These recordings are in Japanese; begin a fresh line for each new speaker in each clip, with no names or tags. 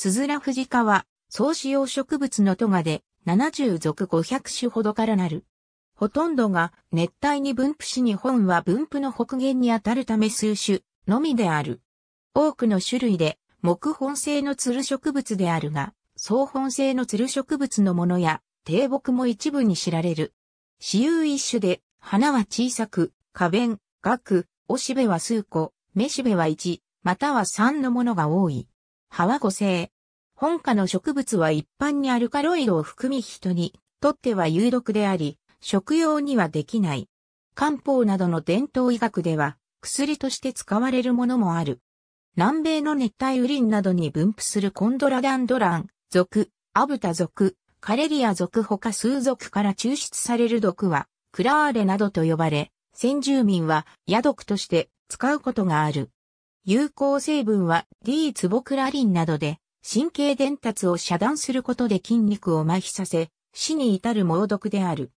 つづら藤は、総使用植物のトガで70属500種ほどからなる。ほとんどが熱帯に分布し日本は分布の北限にあたるため数種のみである。多くの種類で木本性のつる植物であるが、草本性のつる植物のものや低木も一部に知られる。私有一種で花は小さく、花弁、額、おしべは数個、めしべは1、または3のものが多い。葉は五星。本科の植物は一般にアルカロイドを含み人にとっては有毒であり、食用にはできない。漢方などの伝統医学では薬として使われるものもある。南米の熱帯雨林などに分布するコンドラダンドラン属、アブタ属、カレリア属他数属から抽出される毒は、クラーレなどと呼ばれ、先住民は野毒として使うことがある。有効成分は D ツボクラリンなどで、神経伝達を遮断することで筋肉を麻痺させ、死に至る猛毒である。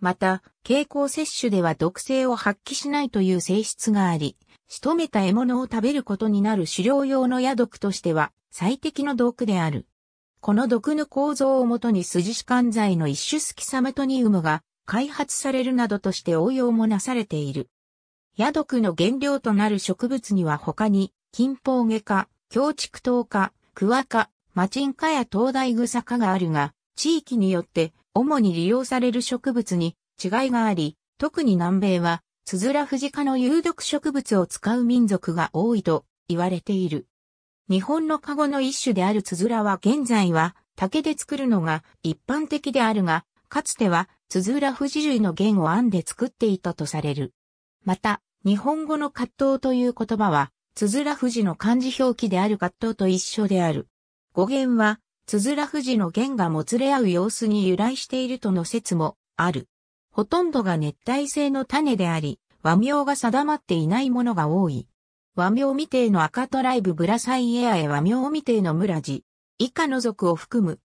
また、経口摂取では毒性を発揮しないという性質があり、仕留めた獲物を食べることになる狩猟用の野毒としては最適の毒である。この毒の構造をもとに筋弛緩剤の一種スキサメトニウムが開発されるなどとして応用もなされている。野毒の原料となる植物には他に、金峰下科、強竹糖化、桑マ町ンカや東大草科があるが、地域によって主に利用される植物に違いがあり、特に南米は、つづら藤科の有毒植物を使う民族が多いと言われている。日本のカゴの一種であるつづらは現在は竹で作るのが一般的であるが、かつてはつづら富士類の弦を編んで作っていたとされる。また、日本語の葛藤という言葉はつづら富士の漢字表記である葛藤と一緒である。語源は、つづら富士の弦がもつれ合う様子に由来しているとの説もある。ほとんどが熱帯性の種であり、和名が定まっていないものが多い。和名未定の赤トライブブラサイエアへ和名未定の村地。以下の族を含む。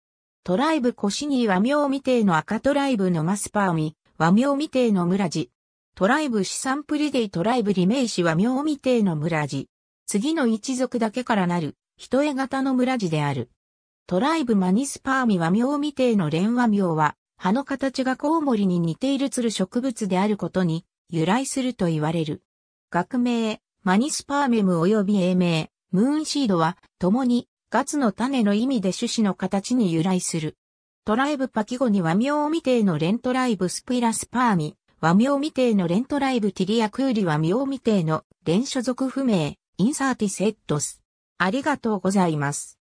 トライブコシニ和名未定の赤トライブのマスパーミ、和名未定の村地。トライブシサンプリデイトライブリメイシ和名未定の村地。次の一族だけからなる、一重型の村地である。トライブマニスパーミは妙未定の連和妙は、葉の形がコウモリに似ているつる植物であることに由来すると言われる。学名、マニスパーメム及び英名、ムーンシードは、共に、ガツの種の意味で種子の形に由来する。トライブパキゴには妙未定のレントライブスピラスパーミ、和妙未定のレントライブティリアクーリは妙未定の連所属不明、インサーティセットス。ありがとうございます。